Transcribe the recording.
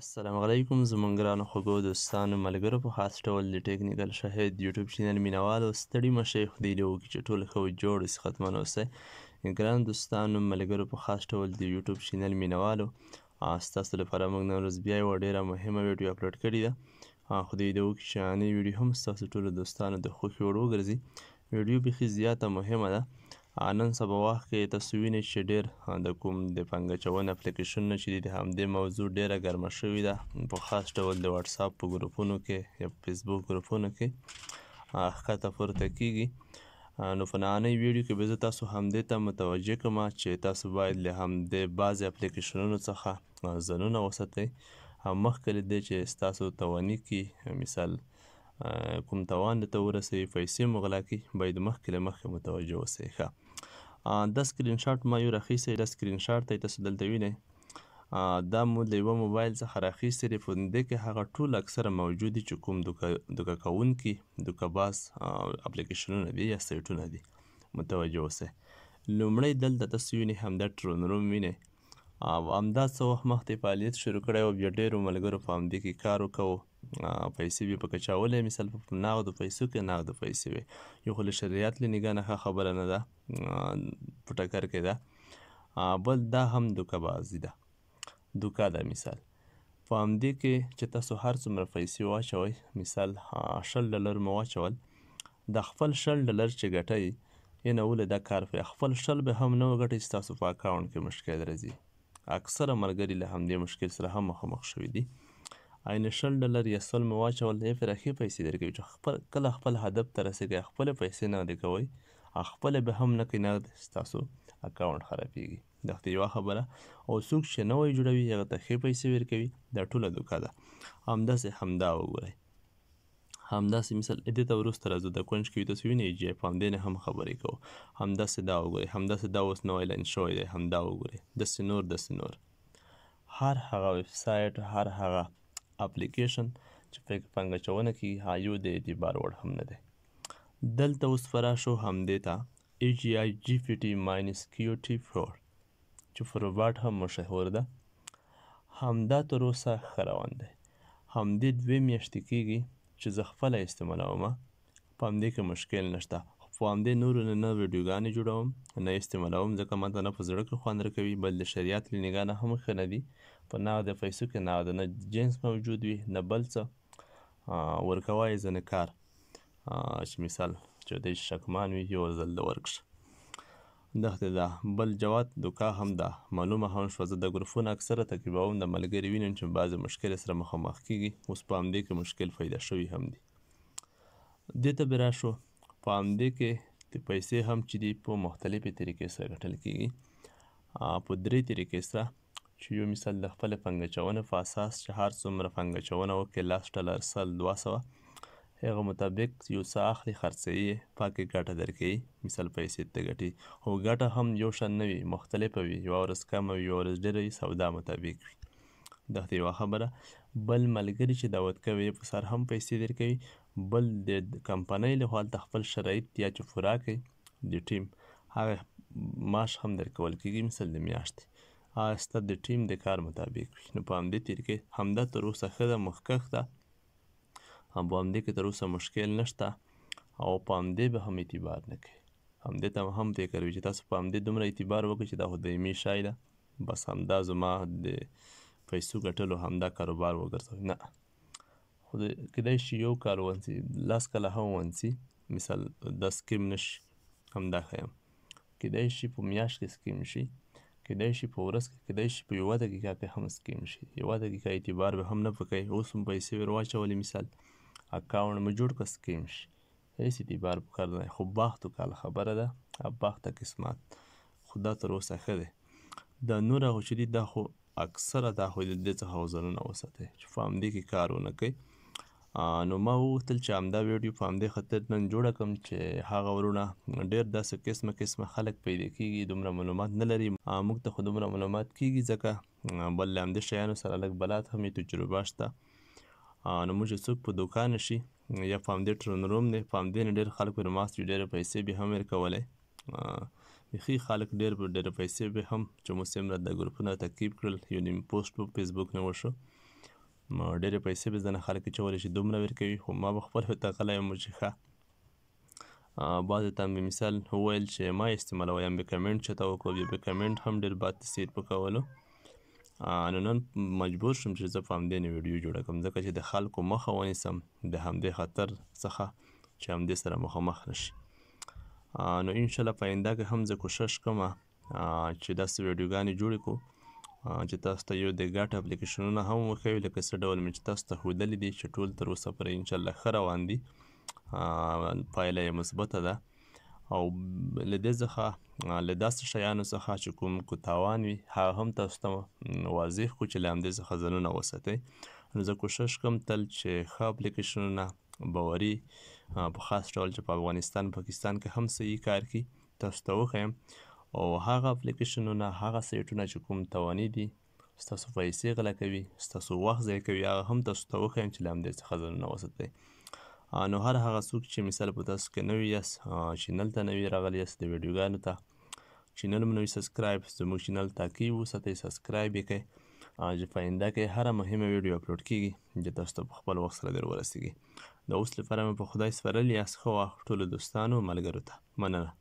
السلام علیکم زمونږ ګرانو خوږو دوستانو ملګرو په خاص ډول د ټیکنیکل شاهد یوټیوب چینل مینوالو ستړي مشئ خدای دې وکړي چې ټول ښه جوړ اوسي ختمن اوسئ ګرانو دوستانو ملګرو په خاص ډول د یوټیوب چینل مینوالو ستاسو لپاره موږ نن ورځ بیا یوه ډېره مهمه ویډیو اپلوډ کړې ده خدای دې وکړي چې نننۍ ویډیو هم ستاسو ټولو دوستانو د خوښې وړ وګرځي ویډیو بیخي زیاته مهمه ده نن سبا وخت کې تاسو وینئ چې ډیر د کوم د پنګ چون اپلیکیشن نه چې د همدې موضوع ډیره ګرمه شوې ده په خاص ډول د واتس اپ په ګروپونو کې یا فیسبوک ګروپونو کې ښکته پورته کیږي نو فنانه ویډیو کې به تاسو همدې ته متوجه کوم چې تاسو باید له همدې بعض اپلیکیشنونو څخه ځانونه وساتئ مخکې له دې چې تاسو توانی کې مثال کوم توان ته ورسې پیسې مغلا کې باید مخکې له مخکې متوجه اوسئ ښه دا سکرین شاټ ما یو راخیستی دا سکرین شاټ دی تاسو دلته وینئ دا مو د یوه موبایل څخه راخیستی دی په دې کې هغه ټول اکثره موجود دي چې کوم دوکه کوونکي دوکه باز اپلیکیشنونه دي یا سایټونه دي متوجه اوسئ لومړی دلته تاسو وینئ همدا ټرون روم وینئ او همدا څه وخت مخکې فعالیت شروع کړی او بیا ډېرو ملګرو په همدې کې کار وکړو پیسې به پکې چاولې مثال په ناغدو پیسو کې ناغدو پیسې وي یو خل شریعت له نگاه نه خبره نه ده پټکر کې ده بل دا هم دوکه بازی ده دوکه ده مثال په همدې کې چې تاسو هر څومره پیسې واچوي مثال شل ډالر مو واچول د خپل شل ډالر چې ګټي ینه ول دا کار په خپل شل به هم نو ګټي تاسو په اکاونټ کې مشکل راځي اکثره مرګري له همدې مشکل سره هم مخامخ شوي دي یعنې شل ډالر یا سل مو واچول دی پراخې پیسې درکوي چې خپل کله خپل هدف ته رسېږئ خپلې پیسې نغدې کوئ او خپلې به هم نه کوي نغد ستاسو اکاونټ خرابیږي دغه یوه خبره او څوک چې نوی جوړوي هغه ته ښې پیسې ورکوي دا ټوله دوکه ده همداسې همدا وګورئ همداسې مثال دې ته وروسته راځو د کونج کې تاسو وینئ چې په همدې نه هم خبرې کوو همداسې دا وګورئ همداسې دا اوس نوی لاین شوی دی همدا وګورئ داسې نور داسې نور هر هغه ویب سایټ هر هغه اپلیکیشن چې پانګه اچونه کې حایو د اعتبار وړ هم نه دی دلته اوس فرا شو هم دیتا AGI GPT minus QT4 چې فروباټ هم مشهور ده همدا تر اوسه ښه روان دی همدې دوې میاشتې کېږي چې زه خپله استعمالوم په همدې کې مشکل نشته خو همدې نورو نه نه ویډیوګانې جوړوم نه استعمالوم ځکه ماته نه په زړه کې خوند راکوي بل د شریعت له نګاه نه هم ښه نه دي په نه د پیسو کې نه د نه جنس موجود وي نه بل څه ورکوای ځنه کار چې مثال چې د شکمان وي یو ځل د ورکش دغه دا بل جواد دوکا هم دا معلومه هم شو زه د ګروپونو اکثره تقریبا هم د ملګری وینم چې بعضی مشکل سره مخامخ کیږي اوس په همدې کې مشکل پیدا شوی هم دی دې ته برا شو په همدې کې د پیسې هم چې دی په مختلفې طریقې سره ګټل کیږي په درې طریقې سره چې یو مثال د خپل پنګچونې په اساس چې هر څومره پنګچونه وکړي لاس ډالر سل دوه سوه هغه مطابق یو څه اخلي خرڅوي پاکې ګټه درکوي مثال پیسې ته ګټي خو ګټه هم یو شان نه وي مختلفه وي یوه ورځ کمه وي یوه ورځ ډېره وي سودا مطابق وي دغه یوه خبره بل ملګری چې دعوت کوي په سر هم پیسې درکوي بل د کمپنۍ له خوا د خپل شرایط یا چې فورا کوي د ټیم هغه معاش هم درکول کیږي مثل د میاشتې ستا د ټیم د کار مطابق وي نو په همدې طریقې همدا تر اوسه ښه ده مخکښ ده هم په همدې کې تر اوسه مشکل نشته او په همدې به هم اعتبار نه کوي همدې ته هم فکر وي چې تاسو په همدې دومره اعتبار وکړئ چې دا خو دایمي شی ده بس همدا زما د پیسو ګټلو همدا کاروبار وګرځوي نه خو کیدای شي یو کال ونسي لس کاله هم ونسي مثال دا سکیم نشي همدا ښیم کیدای شي په میاشت کې سکیم شي کیدای شي په ورځ کې کیدای شي په یوه دقیقه پې هم سکیم شي یوه دقیقه اعتبار به هم نه په کوي اوس هم پیسې ور واچولې مثال اکاونټ مو جوړ کړه سکیم شي هېڅ اعتبار پکار نه دی خو باختو کاله خبره ده باخته قسمت خو دا تر اوسه ښه دی دا نور هغه چې دي دا خو اکثره دا خو د دې څخه وزرونه وساتئ چې په همدې کې کار ونه کوي نو ما وغوښتل چې همدا ویډیو په همدې خاطر نن جوړه کړم چې هغه ورونه ډېر داسې قسمه قسمه خلک پیدا کیږي دومره معلومات نه لري موږ ته خو دومره معلومات کیږي ځکه بل له همدې شیانو سره لږ بلات هم یې تجربه شته نو موږ څوک په دوکان شي یا په همدې ټرن روم دی په همدې نه ډېر خلک ورماست ډېرې پیسې به هم ورکولی بیخي خلک ډېر ډېر پیسې به هم چې موږ څومره د ګروپونو ترکیب کړل یو نیم پوسټ په فیسبوک نه وشو ډېرې پیسې به ځنه خلک اچولی شي دومره ورکوي خو ما به خپله ټاکلی یم چې ښه بعضې ته مې مثال وویل چې مه استعمالوئ یم به کمنټ چاته وکړو بیا به کمنټ هم ډېر بد تاثیر په کولو نو نن مجبور شوم چې زه په همدې نه ویډیو جوړه کړم ځکه چې د خلکو مخه ونیسم د همدې خطر څخه چې همدې سره مخامخ نه شي نو انشاءالله په آینده کې هم زه کوشش کوم چې داسې ویډیوګانې جوړې کړو چې تاسو ته یو د ګټ اپلیکیشنونه هم وښیو لکه څه ډول مې چې تاسو ته ښودلې دي چې ټول تر اوسه پورې انشاءالله ښه روان دي پایله یې مثبته ده او له دې څخه له داسې شیانو څخه چې کوم کو تاوان وي هغه هم تاسو ته واضح کو چې له همدې څخه ځانونه وساتئ نو زه کوشش کوم تل چې ښه اپلیکیشنونه باوري په خاص ډول چې په افغانستان پاکستان کې هم صحیح کار کوي تاسو ته وښیم او هغه اپلیکیشنونه هغه سایټونه چې کوم توانې دي ستاسو پیسې غلا کوي ستاسو وخت ضایع کوي هغه هم تاسو ته وښیم چې له همدې څخه ځانونه وساتئ نو هر هغه څوک چې مثال په تاسو کې نوی یاست چینل ته نوی راغلی یاست د ویډیوګانو ته چینل مو نوی سبسکرایب زموږ چینل تعقیب وساتئ سبسکرایب یې کړئ چې پاینده کې هر مهمه ویډیو اپلوډ کیږي چې تاسو ته په خپل وخت سره در ورسیږي د اوس لپاره مې په خدای سپارل یاست خو ټولو دوستانو ملګرو ته مننه